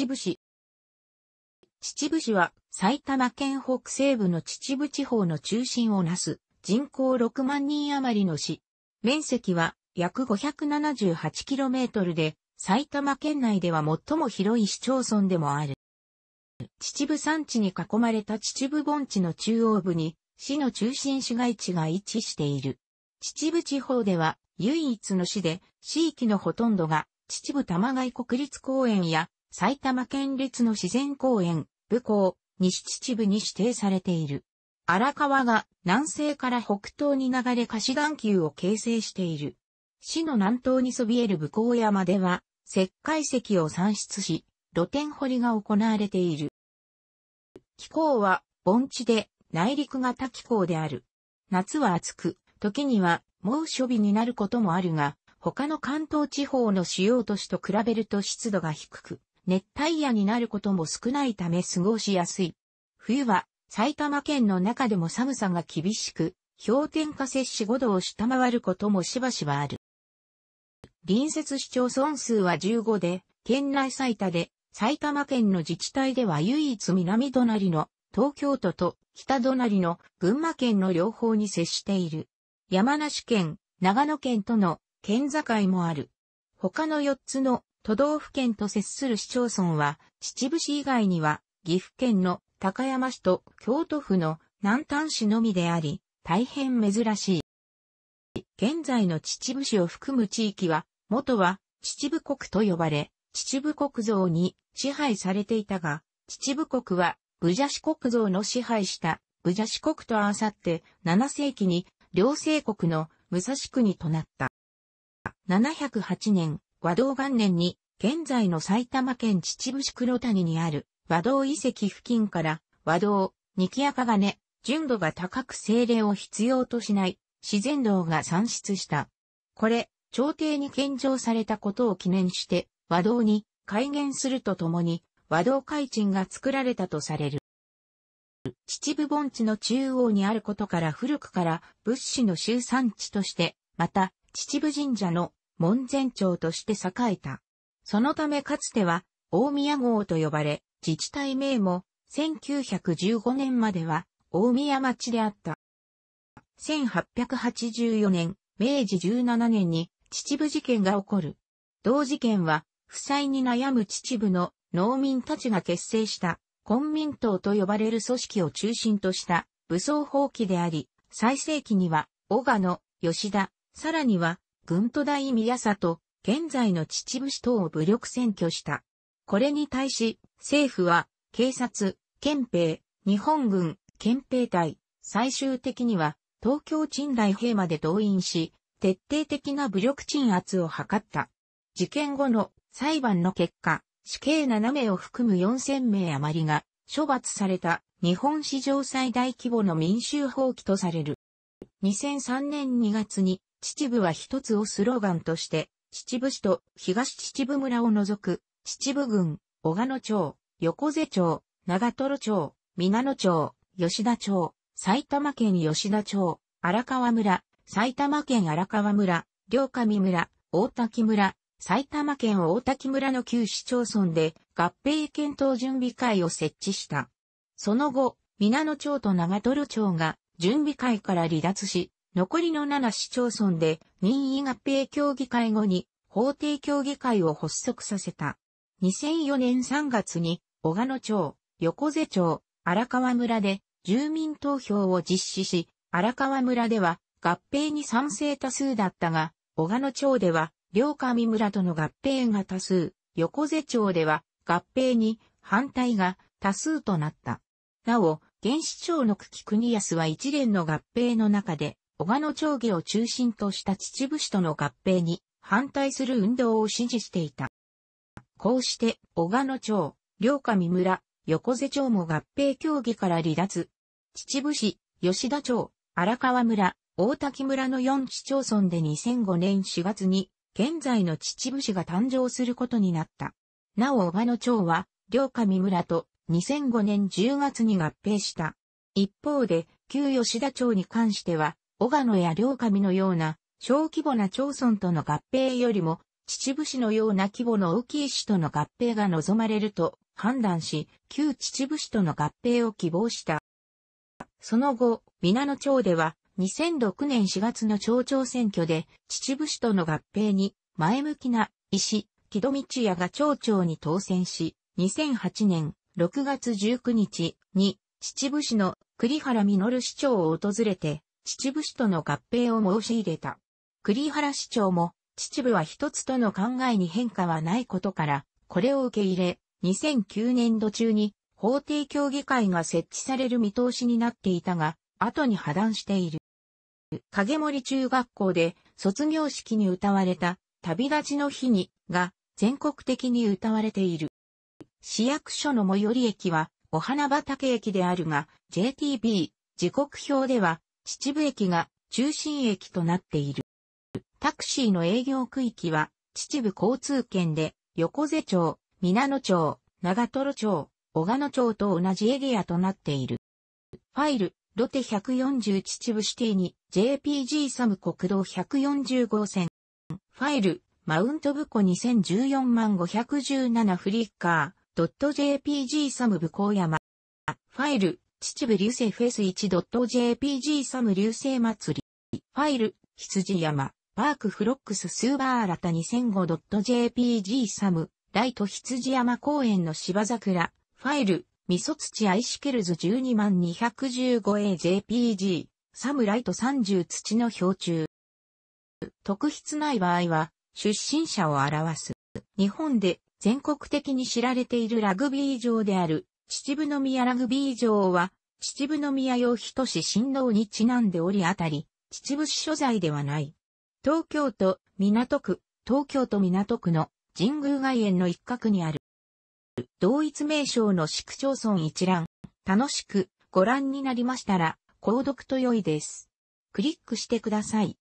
秩父市。秩父市は埼玉県北西部の秩父地方の中心をなす人口6万人余りの市。面積は約 578km で埼玉県内では最も広い市町村でもある。秩父山地に囲まれた秩父盆地の中央部に市の中心市街地が位置している。秩父地方では唯一の市で、地域のほとんどが秩父玉外国立公園や埼玉県立の自然公園、武港、西秩父に指定されている。荒川が南西から北東に流れ貸岩球を形成している。市の南東にそびえる武光山では、石灰石を産出し、露天掘りが行われている。気候は盆地で内陸型気候である。夏は暑く、時には猛暑日になることもあるが、他の関東地方の主要都市と比べると湿度が低く、熱帯夜になることも少ないため過ごしやすい。冬は埼玉県の中でも寒さが厳しく、氷点下摂氏5度を下回ることもしばしばある。隣接市町村数は15で、県内最多で、埼玉県の自治体では唯一南隣の東京都と北隣の群馬県の両方に接している。山梨県、長野県との県境もある。他の4つの都道府県と接する市町村は、秩父市以外には、岐阜県の高山市と京都府の南丹市のみであり、大変珍しい。現在の秩父市を含む地域は、元は秩父国と呼ばれ、秩父国像に支配されていたが、秩父国は、武者市国像の支配した武者市国と合わさって7世紀に両政国の武蔵国となった。708年、和道元年に、現在の埼玉県秩父市黒谷にある和道遺跡付近から和道、やかがね。純度が高く精霊を必要としない自然道が産出した。これ、朝廷に献上されたことを記念して和道に改元するとともに和道改鎮が作られたとされる。秩父盆地の中央にあることから古くから物資の集参地として、また秩父神社の門前町として栄えた。そのためかつては、大宮号と呼ばれ、自治体名も、1915年までは、大宮町であった。1884年、明治17年に、秩父事件が起こる。同事件は、負債に悩む秩父の農民たちが結成した、昆民党と呼ばれる組織を中心とした武装放棄であり、最盛期には、小賀野、吉田、さらには、軍都大宮里、現在の秩父市等を武力占拠した。これに対し、政府は、警察、憲兵、日本軍、憲兵隊、最終的には、東京鎮大兵まで動員し、徹底的な武力鎮圧を図った。事件後の裁判の結果、死刑7名を含む4000名余りが処罰された日本史上最大規模の民衆放棄とされる。2003年2月に秩父は一つをスローガンとして、秩父市と東秩父村を除く、秩父郡、小鹿野町、横瀬町、長瀞町、皆野町、吉田町、埼玉県吉田町、荒川村、埼玉県荒川村、両上村、大滝村、埼玉県大滝村の旧市町村で合併検討準備会を設置した。その後、皆野町と長瀞町が準備会から離脱し、残りの7市町村で任意合併協議会後に法定協議会を発足させた。2004年3月に小鹿野町、横瀬町、荒川村で住民投票を実施し、荒川村では合併に賛成多数だったが、小鹿野町では両上村との合併が多数、横瀬町では合併に反対が多数となった。なお、現市長の久喜国安は一連の合併の中で、小賀野町議を中心とした秩父市との合併に反対する運動を支持していた。こうして、小賀野町、両上村、横瀬町も合併協議から離脱。秩父市、吉田町、荒川村、大滝村の4市町村で2005年4月に、現在の秩父市が誕生することになった。なお小賀野町は、両上村と2005年10月に合併した。一方で、旧吉田町に関しては、小賀野や両上のような小規模な町村との合併よりも、秩父市のような規模の大きい市との合併が望まれると判断し、旧秩父市との合併を希望した。その後、皆野町では、2006年4月の町長選挙で、秩父市との合併に、前向きな、石、木戸道也が町長に当選し、2008年6月19日に、秩父市の栗原実市長を訪れて、秩父市との合併を申し入れた。栗原市長も、秩父は一つとの考えに変化はないことから、これを受け入れ、2009年度中に法定協議会が設置される見通しになっていたが、後に破断している。影森中学校で卒業式に歌われた旅立ちの日にが全国的に歌われている。市役所の最寄り駅はお花畑駅であるが JTB 時刻表では秩父駅が中心駅となっている。タクシーの営業区域は、秩父交通圏で、横瀬町、皆野町、長瀞町、小鹿野町と同じエリアとなっている。ファイル、ロテ140秩父シティに JPG サム国道140号線。ファイル、マウントブコ2014万517フリッカー、.jpg サムブコ山。ファイル、秩父流星フェス 1.jpg サム流星祭り。ファイル、羊山、パークフロックススーバーラタ 2005.jpg サム、ライト羊山公園の芝桜。ファイル、味噌土アイシケルズ 12215AJPG、サムライト30土の標柱。特筆ない場合は、出身者を表す。日本で全国的に知られているラグビー場である、秩父宮ラグビー場は、秩父宮用人志振動にちなんでおりあたり、秩父市所在ではない。東京都港区、東京都港区の神宮外苑の一角にある。同一名称の市区町村一覧、楽しくご覧になりましたら、購読と良いです。クリックしてください。